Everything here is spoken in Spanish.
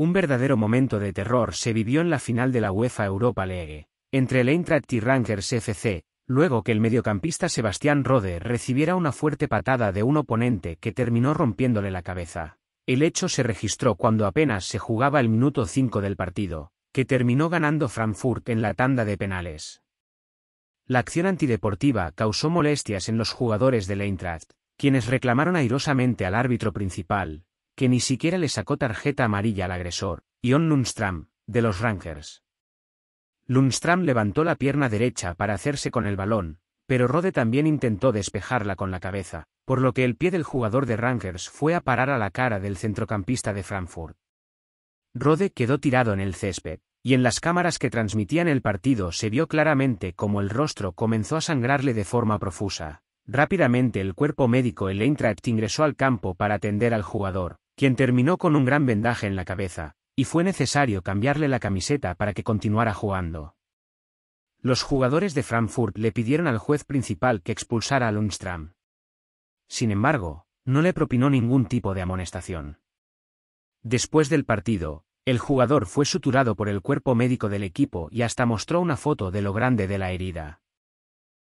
Un verdadero momento de terror se vivió en la final de la UEFA Europa League, entre el Eintracht y Rangers FC, luego que el mediocampista Sebastián Rode recibiera una fuerte patada de un oponente que terminó rompiéndole la cabeza. El hecho se registró cuando apenas se jugaba el minuto 5 del partido, que terminó ganando Frankfurt en la tanda de penales. La acción antideportiva causó molestias en los jugadores del Eintracht, quienes reclamaron airosamente al árbitro principal, que ni siquiera le sacó tarjeta amarilla al agresor, Ion Lundström de los Rangers. Lundstram levantó la pierna derecha para hacerse con el balón, pero Rode también intentó despejarla con la cabeza, por lo que el pie del jugador de Rangers fue a parar a la cara del centrocampista de Frankfurt. Rode quedó tirado en el césped, y en las cámaras que transmitían el partido se vio claramente cómo el rostro comenzó a sangrarle de forma profusa. Rápidamente el cuerpo médico el Eintracht ingresó al campo para atender al jugador, quien terminó con un gran vendaje en la cabeza, y fue necesario cambiarle la camiseta para que continuara jugando. Los jugadores de Frankfurt le pidieron al juez principal que expulsara a Lundström. Sin embargo, no le propinó ningún tipo de amonestación. Después del partido, el jugador fue suturado por el cuerpo médico del equipo y hasta mostró una foto de lo grande de la herida.